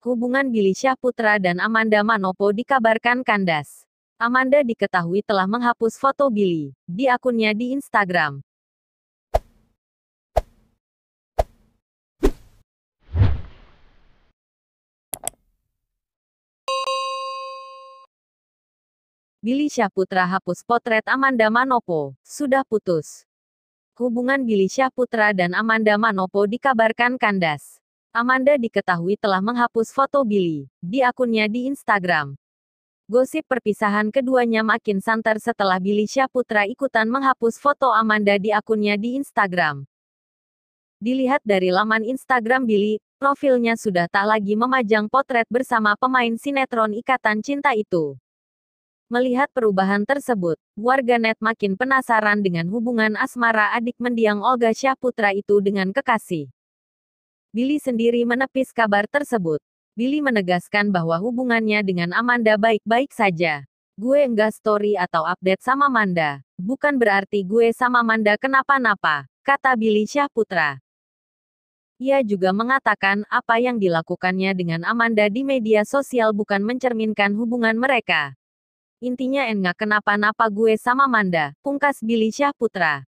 hubungan Billy Putra dan Amanda Manopo dikabarkan kandas. Amanda diketahui telah menghapus foto Billy di akunnya di Instagram. Billy Syahputra hapus potret Amanda Manopo, sudah putus. Hubungan Billy Syahputra dan Amanda Manopo dikabarkan kandas. Amanda diketahui telah menghapus foto Billy di akunnya di Instagram. Gosip perpisahan keduanya makin santer setelah Billy Syahputra ikutan menghapus foto Amanda di akunnya di Instagram. Dilihat dari laman Instagram Billy, profilnya sudah tak lagi memajang potret bersama pemain sinetron Ikatan Cinta itu. Melihat perubahan tersebut, warganet makin penasaran dengan hubungan asmara adik mendiang Olga Syahputra itu dengan kekasih. Billy sendiri menepis kabar tersebut. Billy menegaskan bahwa hubungannya dengan Amanda baik-baik saja. Gue enggak story atau update sama Manda. Bukan berarti gue sama Manda kenapa-napa, kata Billy Putra. Ia juga mengatakan apa yang dilakukannya dengan Amanda di media sosial bukan mencerminkan hubungan mereka. Intinya enggak kenapa-napa gue sama Manda, pungkas Billy Syahputra.